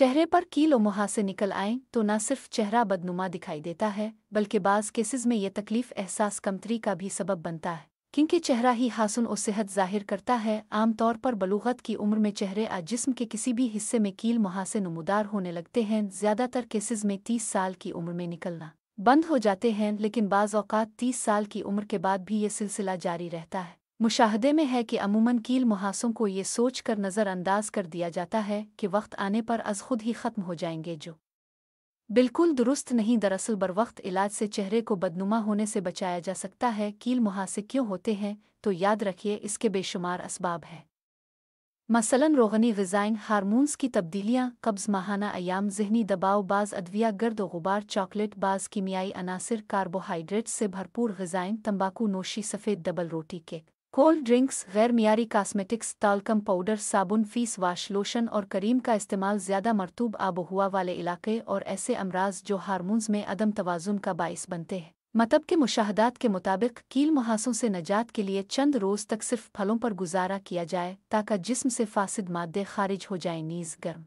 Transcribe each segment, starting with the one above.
चेहरे पर कील और मुहा से निकल आए तो न सिर्फ चेहरा बदनुमा दिखाई देता है बल्कि बाज़ केसेस में ये तकलीफ एहसास कमतरी का भी सबब बनता है क्योंकि चेहरा ही हासन और सेहत जाहिर करता है आमतौर पर बलूगत की उम्र में चेहरे आज जिस्म के किसी भी हिस्से में कील मुहा नमदार होने लगते हैं ज़्यादातर केसेज में तीस साल की उम्र में निकलना बंद हो जाते हैं लेकिन बाज़ तीस साल की उम्र के बाद भी ये सिलसिला जारी रहता है मुशाहदे में है कि अमूमन कील मुहासों को ये सोच कर नज़रअंदाज कर दिया जाता है कि वक्त आने पर अज खुद ही ख़त्म हो जाएंगे जो बिल्कुल दुरुस्त नहीं दरअसल बर वक्त इलाज से चेहरे को बदनुमा होने से बचाया जा सकता है कील मुहासे क्यों होते हैं तो याद रखिए इसके बेशुमार इसबाब हैं मसलन रोगनी गज़ाइन हारमोन्स की तब्दीलियाँ कब्ज़ माहाना अयाम जहनी दबाव बाज़ अदविया गर्द गुबार चॉकलेट बाज़ कीमियाई अनासर कार्बोहाइड्रेट्स से भरपूर गज़ाइन तंबाकू नोशी सफ़ेद डबल रोटी केक कोल्ड ड्रिंक्स गैर मीरी कास्मेटिक्स तालकम पाउडर साबुन फीस वाश लोशन और करीम का इस्तेमाल ज़्यादा मरतूब आबोहुआ वाले इलाके और ऐसे अमराज जो हारमोन्स में अदम तोज़ुन का बायस बनते हैं मतब के मुशाहदात के मुताबिक कील मुहासों से नजात के लिए चंद रोज़ तक सिर्फ फलों पर गुजारा किया जाए ताकि जिसम से फासिद मादे खारिज हो जाए नीज़ गर्म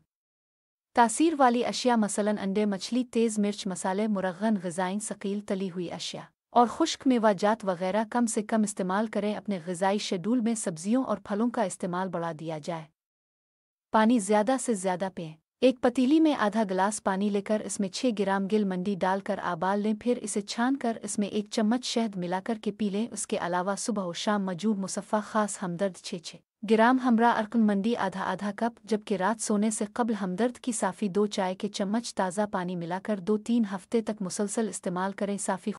तासीर वाली अशिया मसलन अंडे मछली तेज़ मिर्च मसाले मुरगन गज़ाएँ सकील तली हुई अशिया और खुश्क मेवाजात वगैरह कम से कम इस्तेमाल करें अपने गजाई शेड्यूल में सब्जियों और फलों का इस्तेमाल बढ़ा दिया जाए पानी ज़्यादा से ज़्यादा पिएं एक पतीली में आधा गिलास पानी लेकर इसमें छह ग्राम गिल मंडी डालकर आबाल लें फिर इसे छान कर इसमें एक चम्मच शहद मिलाकर के पी लें उसके अलावा सुबह और शाम मजूब मुसफ़ा खास हमदर्द छे छः ग्राम हमरा अर्कन मंडी आधा आधा कप जबकि रात सोने से कबल हमदर्द की साफ़ी दो चाय के चम्मच ताज़ा पानी मिलाकर दो तीन हफ्ते तक मुसलसल इस्तेमाल करें साफ़ी